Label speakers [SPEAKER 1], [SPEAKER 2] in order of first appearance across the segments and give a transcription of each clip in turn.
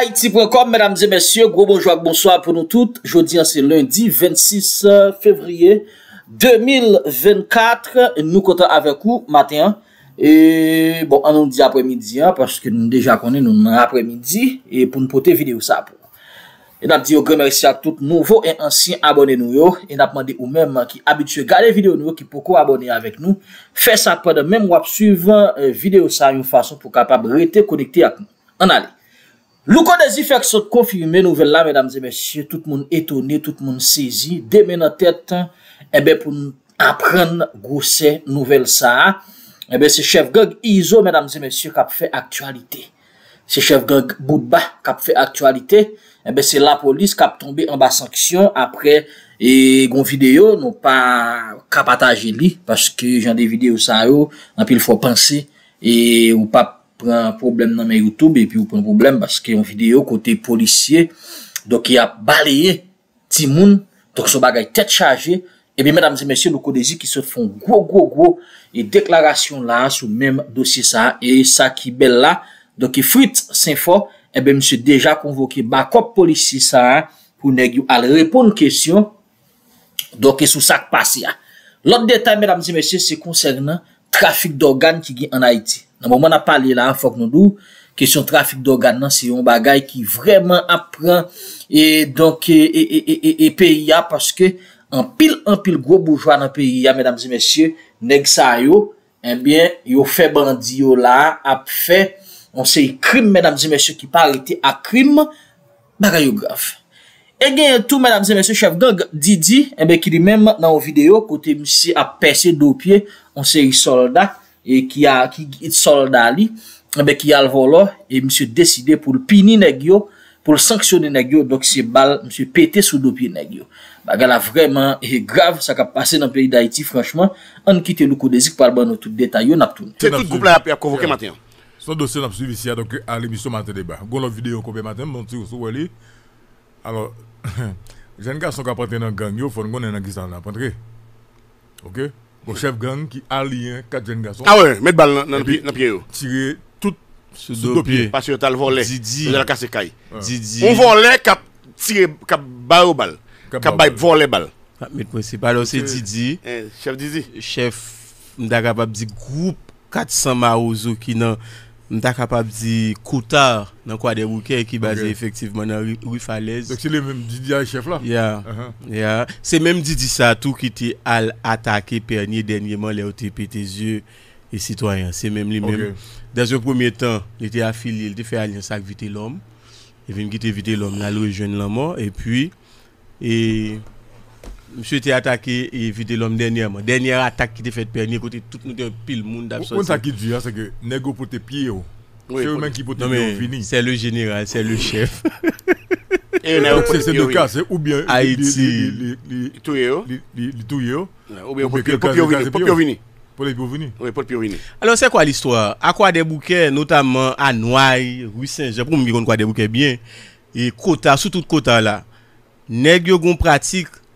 [SPEAKER 1] Haiti.com, mesdames et messieurs, gros bonjour, bonsoir pou nou tout Jodi an se lundi, 26 fevrier 2024 Nou konta avek ou, maten E bon, an nou di apremidi an, paske nou deja konen nou apremidi E pou nou pote videyo sa apon E nap di yo, gen merci a tout nouvo, en ansi abone nou yo E nap mande ou menman ki abitue gade videyo nou yo, ki poko abone avek nou Fes apon de menm wap suyvan videyo sa yon fason pou kapab rete konekte ak nou An ale Lou kon de zi fèk sot konfirmè nouvel la, mèdam zè mèsyè, tout moun etonè, tout moun sezi, dè mè nan tèt, e eh bè pou aprenn gousè nouvel sa, e eh bè se chev gang Izo, mèdam zè mèsyè, kap fè aktualite. Se chev gang Boudba, kap fè aktualite, e eh bè se la polis kap tombe an ba sanksyon, apre, e gon videyo, nou pa kap atajè li, paske jan de videyo sa yo, nan pi l fò panse, e ou pap panse, Pren problem nan men YouTube e pi ou pren problem baske yon video kote policye. Dok yon balye timoun. Dok sou bagay tet chaje. Ebe mèdames et mèsyè nou kodezi ki se fon gwo gwo gwo e deklarasyon la sou mèm dosye sa. E sa ki bel la dok yon frit s'info. Ebe mèsyè deja konvoke bakop policye sa pou neg yon al repon kèsyon. Dok yon sou sak pase ya. Lòp detay mèdames et mèsyè se konsegnan trafik d'organe ki gi an Haiti. Nan moun ap pale la an fok nou nou, kesyon trafik dogan nan se yon bagay ki vreman ap pran e, e, e, e peyi ya paske an pil an pil gro boujwa nan peyi ya, mèdames e mèsyè, neg sa yo enbyen eh yo fe bandi yo la ap fe, an se yi krim mèdames e mèsyè ki pale te a krim, bagay yo graf. E gen yon tou mèdames e mèsyè, chef don Didi, enbyen eh ki li menm nan ou videyo kote msi ap pesye do piye, an se yi soldat. E ki it solda li, eh be ki al volo, e msè deside pou l pini negyo, pou l sanksyone negyo, dok se bal msè pete sou do pi negyo. Bagala vreman e grav, sa ka pase nan peyi d'Aiti, franchman, an kite nou kou de zik pal ban nou tout detay yo naptoun. Se tout goup la yapi ap kovoke maten yo.
[SPEAKER 2] Son dosye napsuvi siya dok al emisyon maten de ba. Gon l videyo kove maten, monti ou sou wali. Alors, jenika son kapaten nan gang yo, fon goun en agistan la, pwantre? Ok? Mwen chef gand ki aliyen kat jen gaso. A we, ah met oh. bal nan piye yo. Tire tout sou
[SPEAKER 3] do piye.
[SPEAKER 4] Pas yon tal volè. Didi. Se eh, la kase kaj.
[SPEAKER 2] Didi.
[SPEAKER 3] Mwen
[SPEAKER 4] volè kap tire kap ba yo bal. Kap bay volè bal.
[SPEAKER 3] Kap met posi. Balo se Didi.
[SPEAKER 4] Chef Didi. Chef
[SPEAKER 3] mda kap ap di group kat san ma ouzo ki nan... Je suis capable de dire Koutar dans quoi des bouquets qui basé effectivement dans
[SPEAKER 2] Rue Falaise. Donc c'est le même Didi chef là. Yeah.
[SPEAKER 3] Uh-huh. C'est même Didi ça tout qui était attaqué dernièrement les OTP tes yeux et citoyens. C'est même lui-même. Dans un premier temps, il était affilié, il était fait alliance avec Vité l'homme. Il vient quitter vite l'homme, là, il jeune la mort et puis. Et, monsieur était attaqué et évité l'homme dernièrement. Dernière attaque qui était faite par côté tout le monde, pile monde d'absence. ça qui dit, hein, c'est que Nego pour tes pieds, oh. oui, c'est C'est le général, c'est le chef. C'est le cas, c'est ou bien Haïti,
[SPEAKER 2] tout Touyeux, oh. oh. ou bien pour tes
[SPEAKER 4] pour les Oui,
[SPEAKER 3] Alors, c'est quoi l'histoire À quoi des bouquets, notamment à Noailles, Rue Saint-Jean, pour me dire quoi des bouquets bien, et Kota, sous tout Kota là, n'est-ce une pratique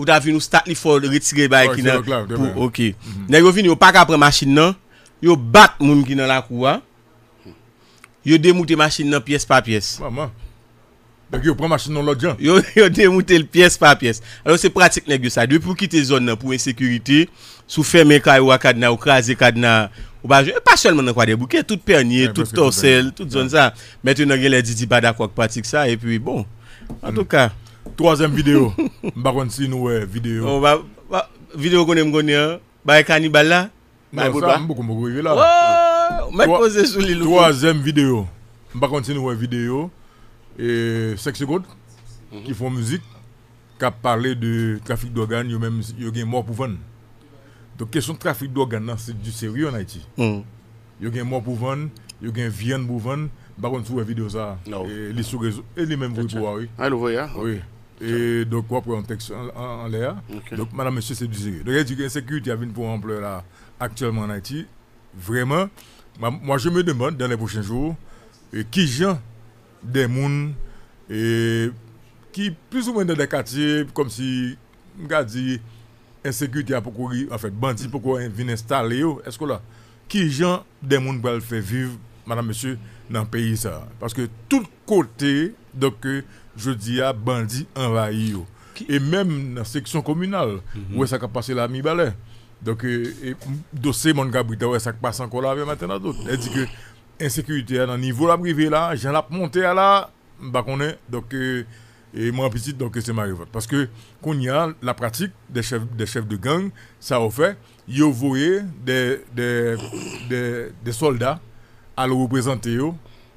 [SPEAKER 3] ou ta vu nous stat li faut retirer bail qui nan OK. Mhm. Nèg yo vini pas ka machine nan, yo bat moun qui nan la cour. Hein. Yo la machine nan pièce par pièce. Maman. Donc yo prend machine dans l'autre Yo yo démouté le pièce par pièce. Alors c'est pratique nèg ça. Deux pour quitter zone nan pour insécurité, sous fermer caillou à cadenas ou craser cadenas ou pas, pas seulement dans quoi des bouquets, tout pernier, tout torsel, toute zone ça. Maintenant il y a les didi pas d'accord pratique ça et puis bon. En mm. tout cas,
[SPEAKER 2] Troisième vidéo. Par contre, si nous, vidéo. Oh, bah, bah, vidéo qu'on aime connaître, hein? bah, cannibal e là. Bah, ça, beaucoup, beaucoup, là. Oh, mais posé sous l'île. Troisième vidéo. Par contre, si nous, vidéo. Et 5 secondes. Qui mhm. font musique. Qui a parlé de trafic d'organes. Ils même, ils ont mort pour vendre. Donc, question de trafic d'organes, c'est du sérieux en Haïti. Ils mhm. ont mort pour vendre. y Ils ont viande pour vendre. Baroun souwe video sa, e li soure e li menm vwi pou awi. E do kwa preon tekso an le a. Ok. Mada mè sè sè du ziri. Do yè di ki ensekruti a vin pou ample la akchèlman naiti. Vreman. Mwa jè me deman dan le pochèn jwou ki jan demoun ki plus ou mwen de dekati kom si mga di ensekruti a pou kouri, an fèt bandi pou kouri vin installe yo. Esko la, ki jan demoun pou al fè viv pou madame, monsieur, dans le pays. Ça. Parce que tout côté, donc, euh, je dis à bandit envahi. Et même dans la section communale, mm -hmm. où ça a passé la mi-balai. Donc, euh, dossier mon Gabrita, y a passé encore là maintenant d'autres. Elle dit que insécurité à un hein, niveau la privé là, j'en la monté à là, bah qu'on est. Donc, euh, et moi petit, donc c'est ma révolte. Parce que, qu'on y a la pratique des chefs, des chefs de gang, ça a fait, il y des, des, des, des soldats à le représenter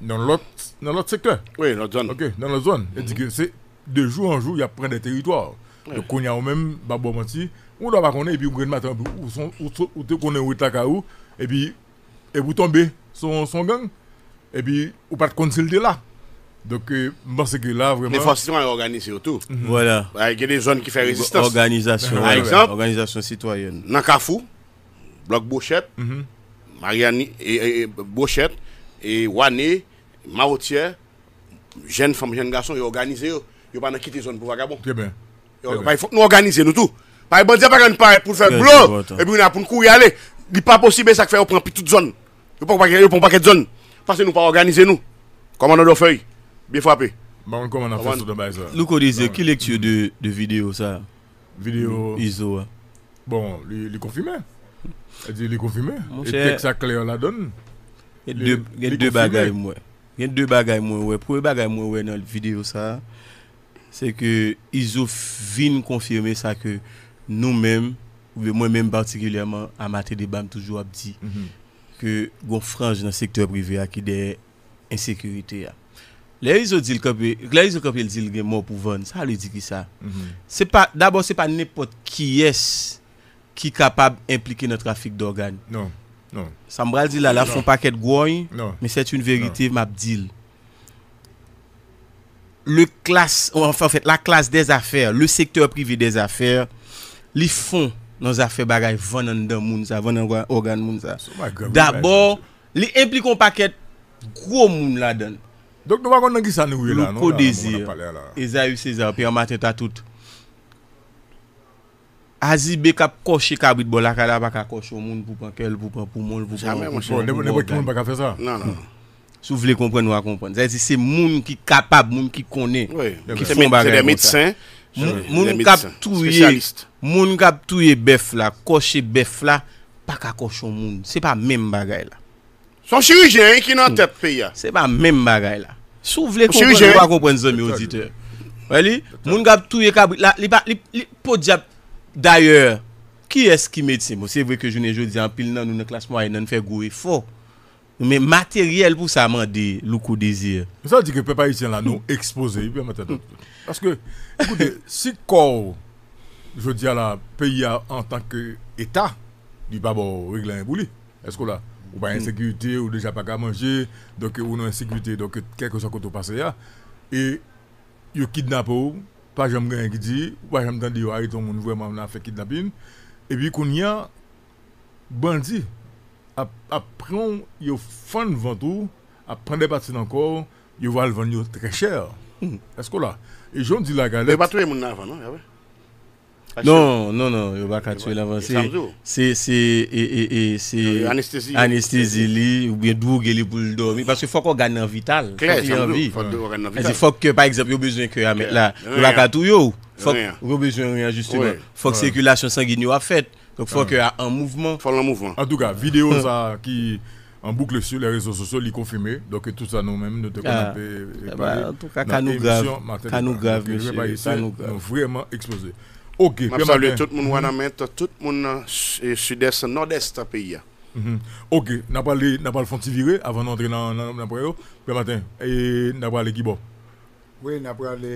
[SPEAKER 2] dans l'autre secteur. Oui, dans l'autre zone. Ok, dans l'autre zone. Et -hmm. Et que c'est de jour en jour, il y a plein de territoires. Donc, on y a même, Babo Menti, on doit pas connaître, et puis, on ou matin, on te connaît où et puis, et vous tombez son, son gang, et puis, on pas de consulter là. Donc, euh, je pense que là, vraiment. Mais forcément,
[SPEAKER 4] organisé autour. Mm -hmm. Voilà. Il y a des zones qui font résistance. Organisation. Par exemple, organisation citoyenne. Dans Kafou, Bloc Bouchette, mhm. Mariani, e, e, e, Bouchet, Wane, Marotiè, jen fam, jen gason, yo organize yo. Yo pa nan kite zon pou Fagabon. Te ben. Yo pa yon fok nou organize nou tou. Pa yon ban diya pa kan yon pa pou fè blou. E bi yon apoun kou yale. Di pa posibè sak fè yo pran pi tout zon. Yo pon paket zon. Fase nou pa organize nou. Koman an do fey. Bi fwape. Lou ko
[SPEAKER 2] dize,
[SPEAKER 3] ki lek tiyo de video sa? Video?
[SPEAKER 4] Bon, li bon. konfime?
[SPEAKER 2] E di li konfirmè? E pek sa kle yon la don? Gen dè bagay
[SPEAKER 3] mwen. Gen dè bagay mwen wè. Prou e bagay mwen wè nan videyo sa, se ke izo vin konfirmè sa ke nou men, ou ve mwen men batikilyaman, amate de ban toujou ap di, ke mm-hmm. gon franj nan sektor privè a ki de insekurete ya. Le izo di l kopye, le izo kopye l di l gen mwen pou von, sa le di ki sa. Mm-hmm. Se pa, d'abo se pa nepot ki yes, qui est capable d'impliquer notre trafic d'organes. Non, non. Ça me dit là, là, font paquet de Non. mais c'est une vérité, non. Mabdil. Le classe, enfin, en fait, la classe des affaires, le secteur privé des affaires, les fonds nos affaires bagaille, vendent dans moun ça, vendent dans organes moun ça. D'abord, les impliquons paquet gros moun là-dedans. Donc, nous ne pas qui ça nous là, non? Pour désir. Esaü César, Pierre Martin, à tout. Azibe kap koche kabrit bol akala baka koche ou moun pou pankel, pou pan pou moun, pou pan pou moun. Nebo ki moun baka fe sa? Nan, nan. Sou vle kompren ou a kompren. Zè di se moun ki kapab, moun ki kone, ki fon bagay. Se
[SPEAKER 4] Moun medsen, spesyalist.
[SPEAKER 3] Moun kap touye bef la, koche bef la, baka koche moun. Se pa men bagay la.
[SPEAKER 4] Son chirurgien ki nan tet pe
[SPEAKER 3] ya. Se pa men bagay la. Sou vle kompren ou a kompren zè mi auditeur. Wè li, moun kap touye kabrit la, li pa, li po diap, D'ayor, ki es ki meti se mou? Se vwe ke jounen jo diyan pil nan ou nan klas mou ay nan fè gou e fò. Mè materyèl pou sa man di louk ou dizir.
[SPEAKER 2] Mè sa di ke pepa ityan la nou ekspose. Aske, koude, si kou, joun diyan la, peyi a an tak etan, di ba bo regla yon boulè. Eskou la, ou ba yon sekwite, ou deja pa ka manje, donke ou nou yon sekwite, donke kèk yo sa koto pase ya, e yon kidnap ou... pa jom gen yon gidji, waj jom dande yon hariton moun vwe moun an fekid na bin, e bi kon yon bandi, ap pron yon fan vantou, ap prende pati nan kor, yon val vanyo tre chèr. Esko la? E jom di la gale... E
[SPEAKER 4] pati yon moun nan vantou, ya wey?
[SPEAKER 3] Non, non, non, il va pas tuer l'avancée. C'est anesthésie. Anesthésie, ou bien drogue pour le dormir. Parce qu'il faut qu'on gagne en vital. vie. il faut que, par exemple, il y a besoin que la là, il va pas yo. besoin rien, justement. Il faut que la circulation sanguine soit faite. Donc il faut qu'il y un
[SPEAKER 4] mouvement. faut mouvement. En tout cas, vidéo hmm.
[SPEAKER 2] qui en boucle sur les réseaux sociaux, les confirmer. Donc tout ça nous-mêmes, nous te ah, bah, En tout cas, nous grave. Nous grave, monsieur.
[SPEAKER 4] Vraiment explosé. Mab salwe, tout moun mhm. wana menta, tout moun euh, sudeste, nordeste api ya.
[SPEAKER 2] Mhm. Ok, nab pale Fontivire, avan nou entre nan nab preyo. Pè maten, nab pale Gibo.
[SPEAKER 4] Oui, nab pale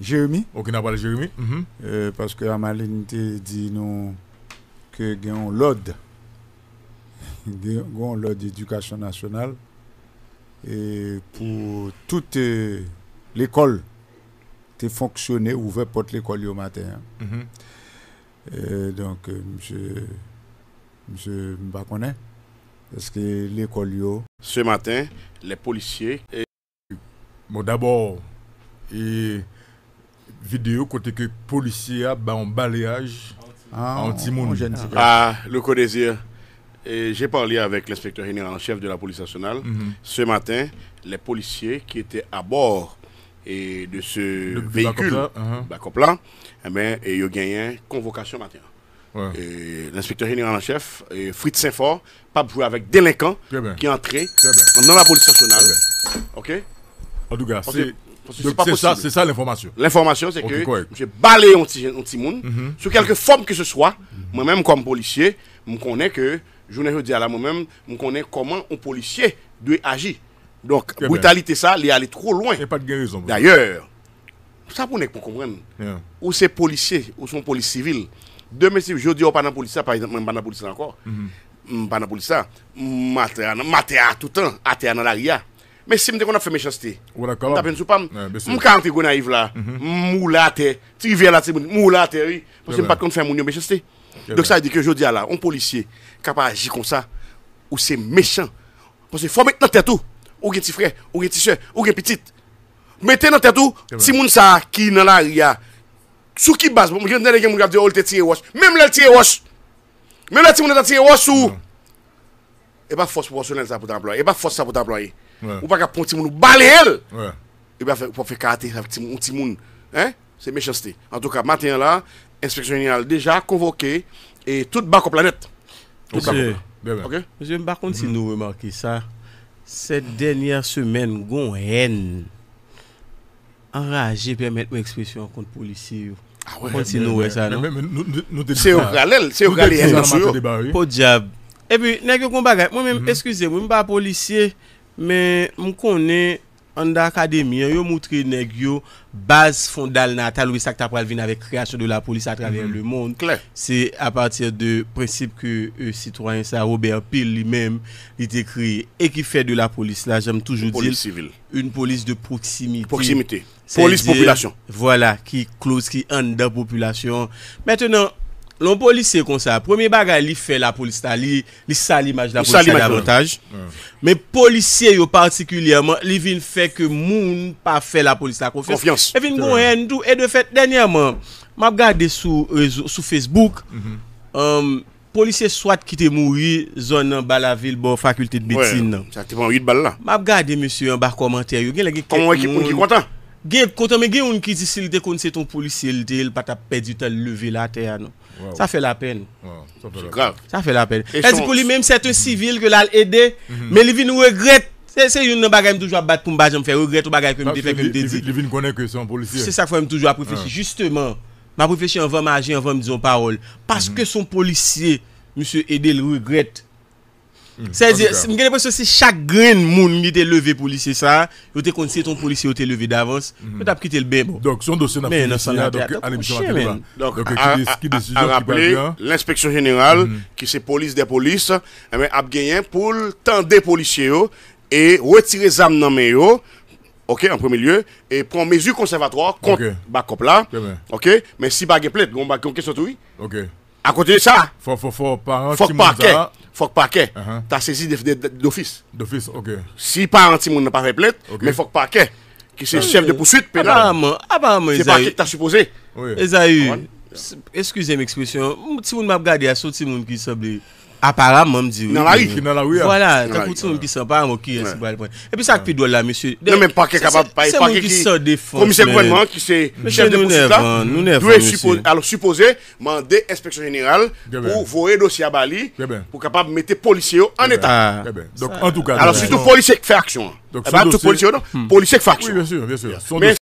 [SPEAKER 2] Jeremie. Ok, nab pale Jeremie. Mhm. Euh, Paske Amaline te di nou ke gen l'od, gen l'od edukasyon nasyonal, pou tout euh, l'ekol. fonctionné, ouvert porte l'école au matin. Mm-hmm. donc, euh, monsieur, monsieur connais. est-ce que l'école yo...
[SPEAKER 4] Ce matin, les policiers...
[SPEAKER 2] Bon, d'abord, et vidéo côté que policiers a bah, un balayage ah, en Timoun. Ah,
[SPEAKER 4] le codésir. J'ai parlé avec l'inspecteur général en chef de la police nationale. Mm-hmm. Ce matin, les policiers qui étaient à bord et de ce véhicule, il y uh-huh. eh ben, et a convocation matin. L'inspecteur général en chef, Fritz Saint-Fort, pas jouer avec délinquant qui est entré dans la police nationale. Ok En tout cas, c'est. ça, l'information. L'information, c'est que j'ai balayé un petit, monde. Mm-hmm. Sous quelque forme que ce soit, moi-même, comme policier, je connais que, je veux à la moi-même, je connais comment un policier doit agir. Donc, brutalité ça, il est allé trop loin. Il pas de guérison. D'ailleurs, ça pour pas comprendre. Ou c'est policiers, ou sont police civils, Demain, si je dis oh, pas police, par exemple, je pas dans police encore. -hmm. pas dans police, tout temps, à dans Mais si je a méchanceté, oh, pas là, mm-hmm. tu viens là, parce que pas eh ben. mon méchanceté. Eh Donc ben. ça veut que je là, un policier capable comme ça, ou c'est méchant. Parce faut mettre tout. Ou gen ti fre, ou gen ti se, ou gen pitit Meten nan tetou, timoun sa Ki nan la ria Sou ki bas, mwen gen tenen gen mwen graf di ou oh, lte ti e wos Mem lèl ti e wos Mem lèl ti moun lèl ti e wos ou E ba fos pou wos ou lèl sa pou tanploy E ba fos sa pou tanploy Ou pa ka pon timoun ou balèl e Ou pa fe karate sa pou timoun Se mechansite En tout ka, matin la, inspeksyon yon al deja konvoke Et tout bako planet
[SPEAKER 3] Mwen bakon ti nou we marki sa Sè denye semen goun en, an raje pè met ou ekspresyon kont polisi yo. Mwen kontinou we sa nan. Mwen mwen mwen, nou dekouman. Se ou galel, se ou galel. Se ou galel, se ou galel. Po diab. E pi, nek yo kon bagay. Mwen mwen mwen, eskuse, mwen mwen ba polisiye, men mwen konen, En d'académie, yo moutre neg base fondale natal ou isak ta pral de la police à travers mhm. le monde c'est à partir de principe que le euh, citoyen sa Robert Peel lui-même li te et qui fait de la police la j'aime toujours une police sivil. de proximité Proximité. population. population. Voilà qui close qui en population population maintenant Loun polisye kon sa, premye bagay li fe la polisya, li sa li maj la polisya davantage Men mm. polisye yo partikulyaman, li vin fe ke moun pa fe la polisya Konfians E vin gwen endou, e de fet denyaman, mab gade sou facebook mm-hmm. Polisye swat kite mou yi, zon nan bala vil bon fakulte de betine Mab gade monsi yon bak komantye yo, gen lage kek moun Gen, kontan men gen yon ki di sil de kon se ton polisi el de, el pata pedi tan leve la te anon. Wow. Ça fait la peine.
[SPEAKER 2] Wow. Ça, fait la
[SPEAKER 1] grave.
[SPEAKER 3] ça fait la peine. Et Elle dit pour lui-même, c'est un civil que l'a aidé, mm -hmm. mais il nous regrette. C'est une bagarre toujours à battre pour me faire regretter bagarre que me fait me dédie. Il connaît que son policier. C'est ça qu'il faut toujours à réfléchir. Justement, ma réfléchir avant m'agir, avant me dire une parole. Parce mm -hmm. que son policier, monsieur Edel, regrette Mwen genè pou se se chagren moun mi te leve polisye sa Yo te konse ton polisye yo te leve Davos Mwen tap kite lbe moun Mwen sanè anemisyon akil mwen A rappele
[SPEAKER 4] l'inspeksyon jeneral Ki se polis de polis Mwen ap genyen pou tande polisye yo E wetire zam nan mè yo Ok, an premi lye E pran mezu konservator kont bakop la Ok, men si bagè plet Gon bagè onke sotou A kontine sa Fok parke Fok pa ke, ta sezi defnet dofis. Dofis, ok. Si pa an ti moun nan pa fe plet, me fok pa ke, ki se chef de pousuit. Ah, abaman, abaman, Ezaïe. Se pa ke ta suppose. Ezaïe,
[SPEAKER 3] eskuse m ekspresyon, ti moun map gade a sou ti moun ki sabli... Aparat mam diwi. Nan la wi? Nan la wi. Voilà, te koutou mwen ki sa pa, mwen ki yon si ba le pon. E pi sa kpi do la, mwen se... Ne men pa ke kapab pa e pa ke ki... Se mwen ki sa defon. Komise kwenman ki se... Mwen se nou ne fon, nou ne fon mwen se.
[SPEAKER 4] Alors, suppose, mande inspeksyon general pou vore dosye a Bali pou kapab mette polisye yo an etat. En ah. tout cas... Alors, sitou polisye kfe aksyon. E ba, sitou polisye yo
[SPEAKER 2] don. Polisye kfe aksyon. Oui, bien sûr, bien sûr.